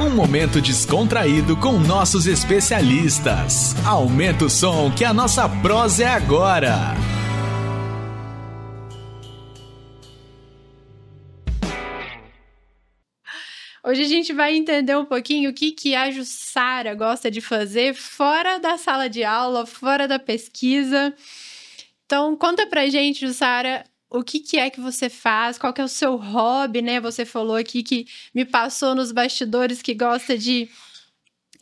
Um momento descontraído com nossos especialistas. Aumenta o som que a nossa prosa é agora. Hoje a gente vai entender um pouquinho o que, que a Jussara gosta de fazer fora da sala de aula, fora da pesquisa. Então, conta pra gente, Jussara, o que, que é que você faz, qual que é o seu hobby, né? Você falou aqui que me passou nos bastidores que gosta de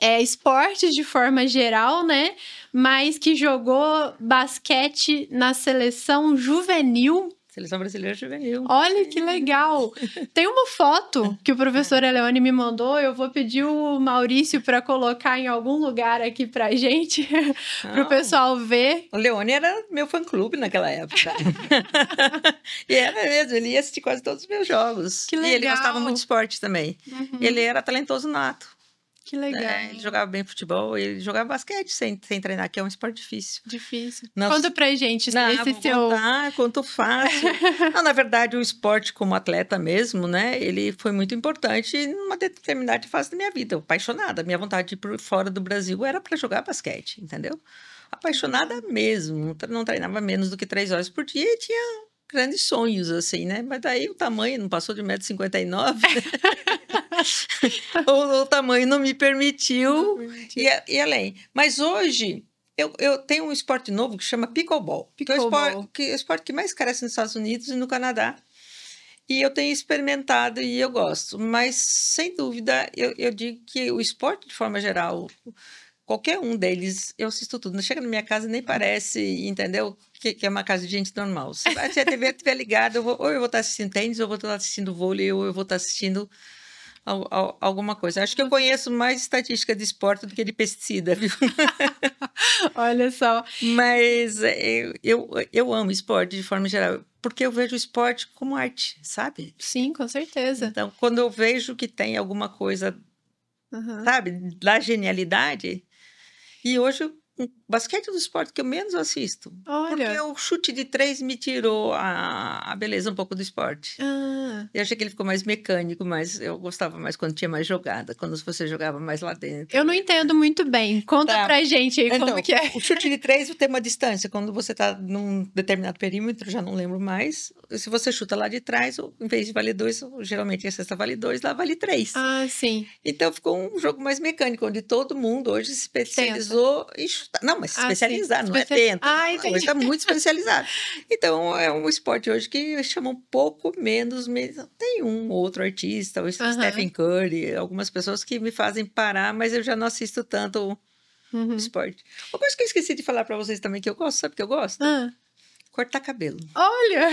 é, esportes de forma geral, né? Mas que jogou basquete na seleção juvenil Seleção Brasileira Juvenil. Olha que legal! Tem uma foto que o professor é. Eleone me mandou. Eu vou pedir o Maurício para colocar em algum lugar aqui para gente, para o ah. pessoal ver. O Leone era meu fã-clube naquela época. e era mesmo, ele ia assistir quase todos os meus jogos. Que legal. E ele gostava muito de esporte também. Uhum. Ele era talentoso nato. Que legal. É, ele jogava bem futebol, ele jogava basquete sem, sem treinar, que é um esporte difícil. Difícil. Não, Conta pra gente não, esse vou seu. Ah, quanto fácil. não, na verdade, o esporte como atleta mesmo, né? Ele foi muito importante numa determinada fase da minha vida. Eu, apaixonada. Minha vontade de ir fora do Brasil era para jogar basquete, entendeu? Apaixonada uhum. mesmo. Não treinava menos do que três horas por dia e tinha grandes sonhos, assim, né? Mas daí o tamanho não passou de 1,59m. o, o, tamanho não me permitiu, não permitiu. E, e, além. Mas hoje eu, eu, tenho um esporte novo que chama pickleball. pickleball. Que é o esporte que, é esporte que mais cresce nos Estados Unidos e no Canadá. E eu tenho experimentado e eu gosto. Mas, sem dúvida, eu, eu digo que o esporte, de forma geral, qualquer um deles, eu assisto tudo. Não chega na minha casa nem parece, entendeu? Que, que é uma casa de gente normal. Se a TV estiver ligada, eu vou, ou eu vou estar assistindo tênis, ou eu vou estar assistindo vôlei, ou eu vou estar assistindo alguma coisa. Acho que eu conheço mais estatística de esporte do que de pesticida, viu? Olha só. Mas é, eu, eu, eu amo esporte de forma geral, porque eu vejo esporte como arte, sabe? Sim, com certeza. Então, quando eu vejo que tem alguma coisa, uhum. sabe, da genialidade, e hoje basquete é do esporte que eu menos assisto. Olha. Porque o chute de três me tirou a, a beleza um pouco do esporte. Ah. Eu achei que ele ficou mais mecânico, mas eu gostava mais quando tinha mais jogada, quando você jogava mais lá dentro. Eu não entendo muito bem. Conta tá. pra gente aí então, como que é. O chute de três tem uma é distância. Quando você tá num determinado perímetro, já não lembro mais. Se você chuta lá de trás, em vez de valer dois, geralmente a cesta vale dois, lá vale três. Ah, sim. Então ficou um jogo mais mecânico, onde todo mundo hoje se especializou tenta. em chutar. Não, mas se ah, especializar, não Especial... é tenta. Ah, entendi. Hoje tá muito especializado. Então é um esporte hoje que chama um pouco menos tem um outro artista, o uhum. Stephen Curry, algumas pessoas que me fazem parar, mas eu já não assisto tanto uhum. esporte. Uma coisa que eu esqueci de falar para vocês também, que eu gosto, sabe que eu gosto? Uhum. Cortar cabelo. Olha!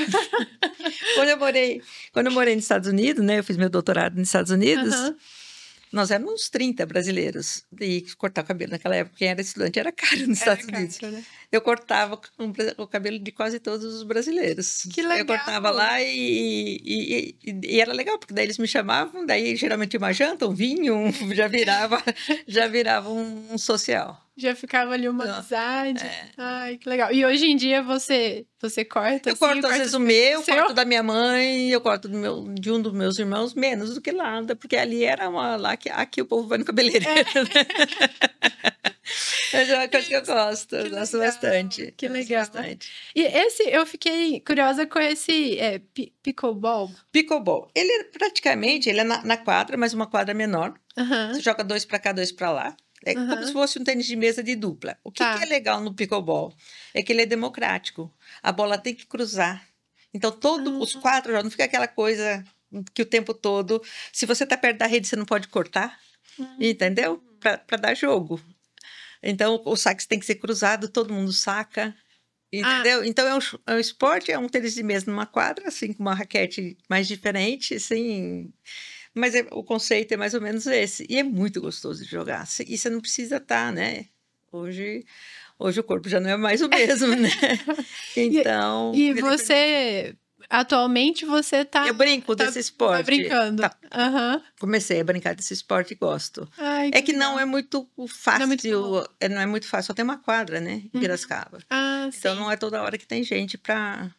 quando, eu morei, quando eu morei nos Estados Unidos, né? Eu fiz meu doutorado nos Estados Unidos. Uhum nós éramos 30 brasileiros. E cortar o cabelo naquela época, quem era estudante, era caro nos era Estados caro, Unidos. Né? Eu cortava o cabelo de quase todos os brasileiros. Que legal! Eu cortava lá e, e, e, e era legal, porque daí eles me chamavam, daí geralmente uma janta, um vinho, um, já virava, já virava um social. Já ficava ali uma amizade. É. Ai, que legal. E hoje em dia você você corta? Eu assim, corto, às vezes o meu, seu? eu corto da minha mãe, eu corto do meu, de um dos meus irmãos, menos do que nada, porque ali era uma lá que aqui o povo vai no cabeleireiro. É. Né? é uma coisa que eu gosto, que gosto legal. bastante. Que legal. Bastante. E esse, eu fiquei curiosa com esse é, pickleball. Pickleball. Ele praticamente, ele é na, na quadra, mas uma quadra menor. Uhum. Você joga dois para cá, dois para lá. É uhum. como se fosse um tênis de mesa de dupla. O que, tá. que é legal no pickleball? É que ele é democrático. A bola tem que cruzar. Então, todos uhum. os ah. quatro jogos, não fica aquela coisa que o tempo todo. Se você está perto da rede, você não pode cortar, uhum. entendeu? Para dar jogo. Então, os saques tem que ser cruzado, todo mundo saca. Ah. Entendeu? Ah. Então é um, é um, esporte, é um tênis de mesa numa quadra, assim, com uma raquete mais diferente, assim. Mas é, o conceito é mais ou menos esse. E é muito gostoso de jogar. E você não precisa estar, tá, né? Hoje, hoje o corpo já não é mais o mesmo, né? Então. E, e você. Atualmente você tá. Eu brinco tá, desse esporte. Tá brincando. Tá. Uhum. Comecei a brincar desse esporte e gosto. Ai, que é que é não é muito fácil. Não é muito, é, não é muito, fácil. Só tem uma quadra, né? Em uhum. Piracicaba. Uhum. Ah, então sim. não é toda hora que tem gente para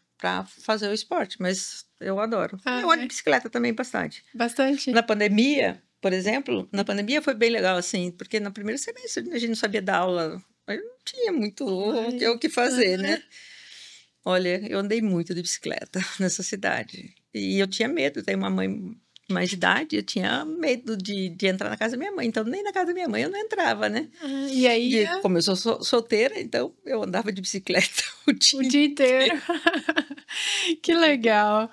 fazer o esporte, mas eu adoro. Ah, eu ando é. de bicicleta também bastante. Bastante. Na pandemia, por exemplo, na pandemia foi bem legal, assim, porque no primeiro semestre a gente não sabia dar aula, Eu não tinha muito Ai, o que fazer, né? Olha, eu andei muito de bicicleta nessa cidade. E eu tinha medo, tem uma mãe mais de idade, eu tinha medo de, de entrar na casa da minha mãe. Então, nem na casa da minha mãe eu não entrava, né? Ah, e aí? E, como eu sou solteira, então eu andava de bicicleta o dia, o dia inteiro. inteiro. que legal.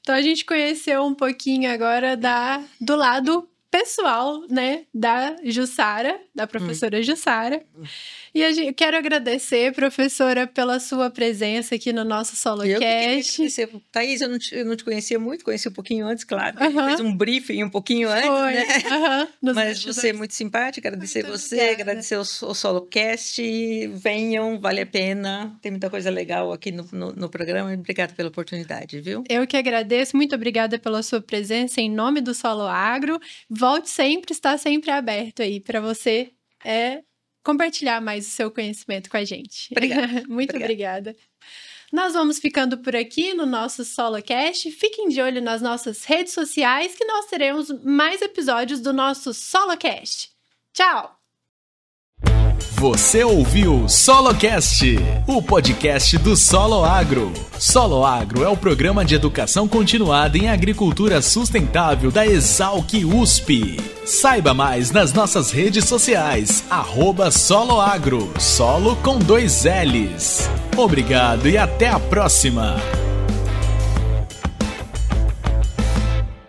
Então, a gente conheceu um pouquinho agora da, do lado pessoal, né? Da Jussara, da hum. professora hum. Jussara. E gente, quero agradecer, professora, pela sua presença aqui no nosso SoloCast. Eu que Thaís, eu não, te, eu não te conhecia muito, conheci um pouquinho antes, claro. Uh -huh. Fez um briefing um pouquinho antes, Foi. né? Uh -huh. Mas você é muito simpática, agradecer muito você, obrigada. agradecer o, o SoloCast. Venham, vale a pena. Tem muita coisa legal aqui no, no, no programa. Obrigada pela oportunidade, viu? Eu que agradeço, muito obrigada pela sua presença em nome do Solo Agro. Volte sempre, está sempre aberto aí para você. É compartilhar mais o seu conhecimento com a gente. Obrigada. Muito obrigada. obrigada. Nós vamos ficando por aqui no nosso SoloCast. Fiquem de olho nas nossas redes sociais que nós teremos mais episódios do nosso SoloCast. Tchau! Você ouviu Solocast, o podcast do Solo Agro. Solo Agro é o programa de educação continuada em agricultura sustentável da Exalc USP. Saiba mais nas nossas redes sociais, arroba Solo Agro, solo com dois L's. Obrigado e até a próxima!